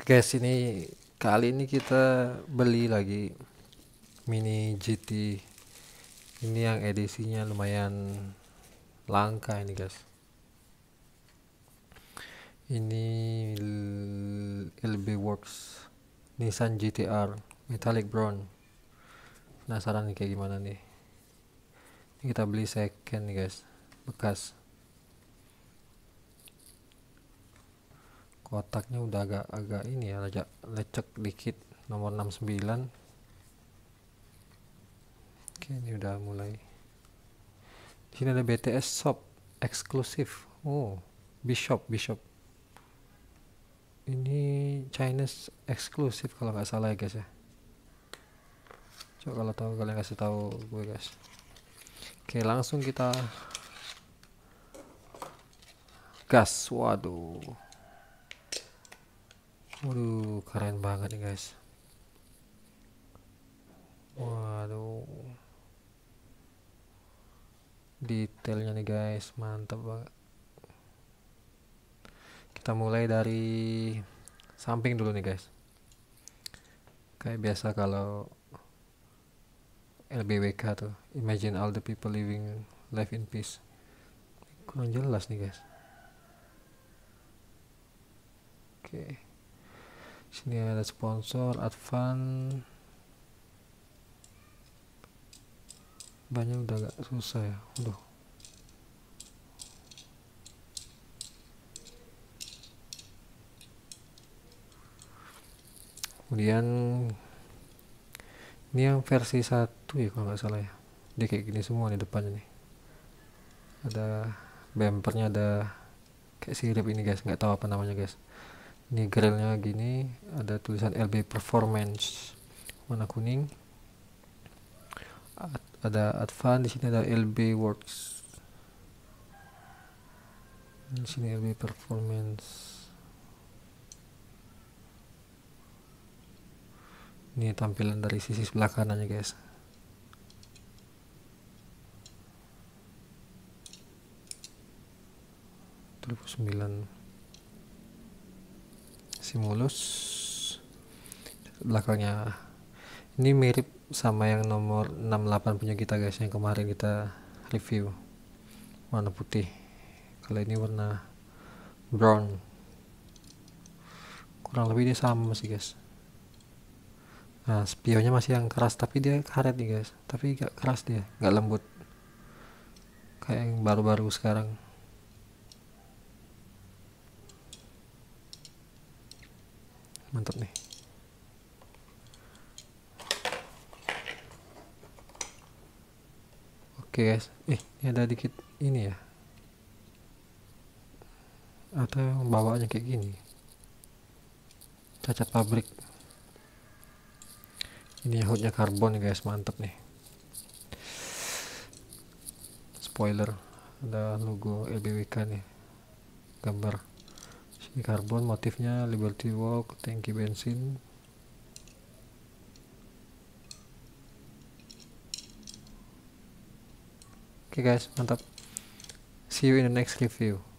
guys ini kali ini kita beli lagi mini GT ini yang edisinya lumayan langka ini guys ini LB Works Nissan GTR metallic brown penasaran nih kayak gimana nih ini kita beli second nih guys bekas kotaknya udah agak agak ini ya lecek, lecek dikit nomor 69 oke ini udah mulai di sini ada BTS shop eksklusif oh bishop bishop ini Chinese eksklusif kalau nggak salah ya guys ya coba kalau tahu kalian kasih tahu gue guys oke langsung kita gas waduh waduh keren banget nih guys waduh detailnya nih guys mantap banget kita mulai dari samping dulu nih guys kayak biasa kalau LBWK tuh imagine all the people living life in peace kurang jelas nih guys oke okay sini ada sponsor advan banyak udah agak susah ya udah kemudian ini yang versi satu ya kalau nggak salah ya dia kayak gini semua di depannya nih ada bempernya ada kayak sirip ini guys nggak tahu apa namanya guys ini grillnya gini ada tulisan LB performance warna kuning Ad, ada advan di sini ada LB works di sini LB performance ini tampilan dari sisi sebelah kanannya guys sembilan simulus belakangnya ini mirip sama yang nomor 68 punya kita guys yang kemarin kita review warna putih kalau ini warna brown kurang lebih dia sama sih guys nah spionnya masih yang keras tapi dia karet nih guys tapi gak keras dia gak lembut kayak yang baru-baru sekarang oke guys eh ini ada dikit ini ya atau yang bawaannya kayak gini cacat pabrik ini hoodnya karbon ya guys mantep nih spoiler ada logo LBWK e nih gambar ini karbon motifnya Liberty Walk tangki bensin Oke okay guys, mantap. See you in the next review.